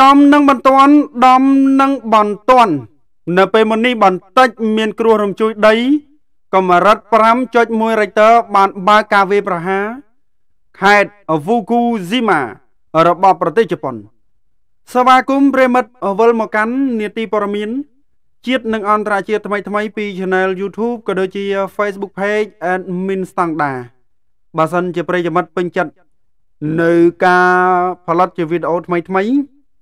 ដំនឹងបន្ទាន់ដំនឹងបន្ទាន់នៅពេលមុននេះបន្តិចមានគ្រោះរំជួយដី កម្រិត5.1រ៉េកទ័របានបើកការវាយប្រហារខេត្តវូគូស៊ីម៉ារបស់ប្រទេសជប៉ុនសមាគមប្រិមិត្តវិលមកកាន់នីតិព័រមាន ជាតិនិង អន្តរជាតិថ្មី ថ្មីពី Channel YouTube ក៏ដូចជា Facebook Page Admin Standard បើសិនជាប្រិយមិត្តពេញចិត្តនៅការផលិតជាវីដេអូថ្មីថ្មី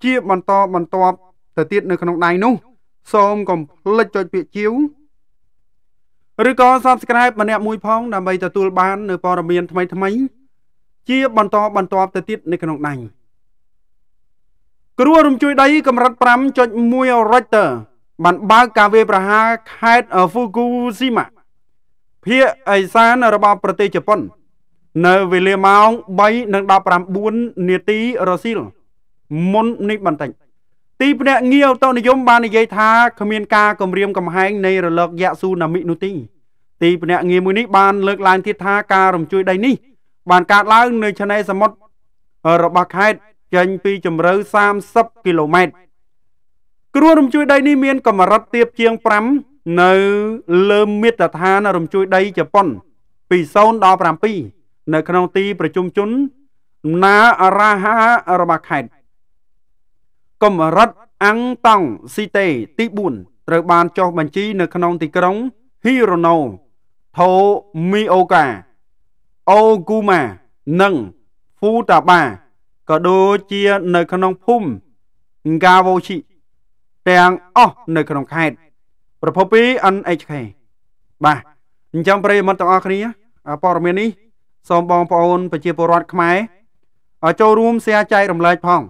ជាបន្តបន្ទាប់ទៅទៀតនៅក្នុងដៃនោះសូមកុំភ្លេចចុចពាក្យជាវឬក៏ Subscribe ម្នាក់មួយផងដើម្បីទទួលបាន នៅព័ត៌មាន ថ្មី ថ្មីជាបន្តបន្ទាប់ទៅទៀតនៅក្នុងដៃគ្រូរំជួយដីកម្រិត5.1 Richter បានបើកការវាយប្រហារខេត្ត Fukushima ភាគឦសានរបស់ប្រទេសជប៉ុន នៅវេលាម៉ោង3:19នាទីរសៀលមុននេះបន្តិចទីភ្នាក់ងារឧតុនិយមបាននិយាយថាគ្មានការគម្រាមកំហែងនៃរលកយ៉ាស៊ូណាមិនោះទេទីភ្នាក់ងារមួយនេះបានលើកឡើងទៀតថាការរំជួយដីនេះ បានកើតឡើង នៅឆ្នេរសមុទ្ររបស់ខេត្តចេញពីជម្រៅ30គីឡូម៉ែត្រគ្រួរំជួយដីនេះមាន កម្រិតទាបជាង5នៅលើមាត្រដ្ឋានរំជួយដីជប៉ុនពី0ដល់7នៅក្នុងទីប្រជុំជន ណារ៉ាហារបស់ខេត្តកម្រិតអង្គតង់ស៊ីតេទី4ត្រូវបានចុះបញ្ជីនៅក្នុងទីក្រុងហ៊ីរ៉ូណូថូមីអូកាអូគូម៉ានិងហ្វូតាបាក៏ដូចជានៅក្នុងភូមិង្កាវូឈីទាំងអស់នៅក្នុងខេត្តប្រភពពី NHK បាទអញ្ចឹងប្រិយមិត្តទាំងអស់គ្នាព័ត៌មាននេះសូមបងប្អូនប្រជាពលរដ្ឋខ្មែរចូលរួម share ចែករំលែកផង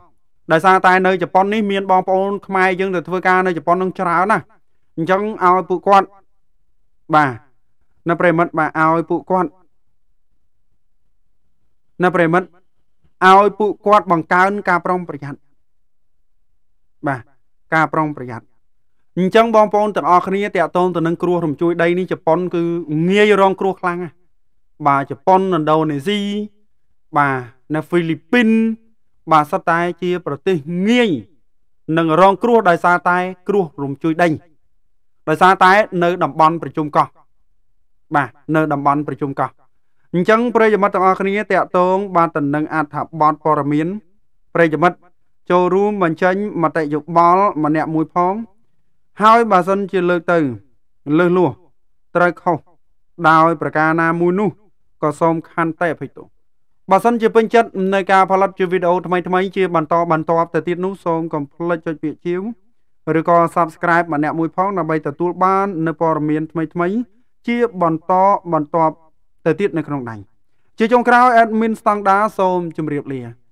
ដោយសារតែនៅជប៉ុននេះមានបងប្អូនខ្មែរយើងទៅធ្វើការនៅជប៉ុននឹងច្រើនណាស់អញ្ចឹងឲ្យពួកគាត់បាទនៅប្រិមិត្តបាទឲ្យពួកគាត់នៅប្រិមិត្តឲ្យពួកគាត់បង្កើនការប្រុងប្រយ័ត្នបាទការប្រុងប្រយ័ត្នអញ្ចឹងបងប្អូនទាំងអស់គ្នាតកតងទៅនឹងគ្រោះរំជួយដីនេះជប៉ុនគឺងាយរងគ្រោះខ្លាំងណាស់បាទជប៉ុនឥណ្ឌូនេស៊ីបាទនៅហ្វីលីពីនបាទសុទ្ធតែជាប្រទេសងាយនឹងរងគ្រោះដោយសារតែគ្រោះរំជួយដេញដោយសារតែនៅតំបន់ ប្រជុំកោះបាទនៅតំបន់ប្រជុំកោះអញ្ចឹងប្រិយមិត្តទាំងអស់គ្នាតកតងបានតំណឹងអត្ថបទព័ត៌មានប្រិយមិត្តចូលរួមបញ្ចេញមតិយោបល់ម្នាក់មួយផងហើយបើសិនជាលើកទៅលើសលួសត្រូវខុសដោយប្រការណាមួយនោះក៏សូមខន្តីអភ័យទោសបើសិនជាពេញចិត្តនៅការផលិតជាវីដេអូថ្មីថ្មីជាបន្តបន្តទៅទៀតនោះសូមកុំភ្លេចចុចពាក្យជាវឬក៏ Subscribe ម្នាក់មួយផងដើម្បីទទួលបាននូវព័ត៌មានថ្មីថ្មីជាបន្តបន្តទៅទៀតនៅក្នុងដៃជាចុងក្រោយ Admin Standard សូមជម្រាបលា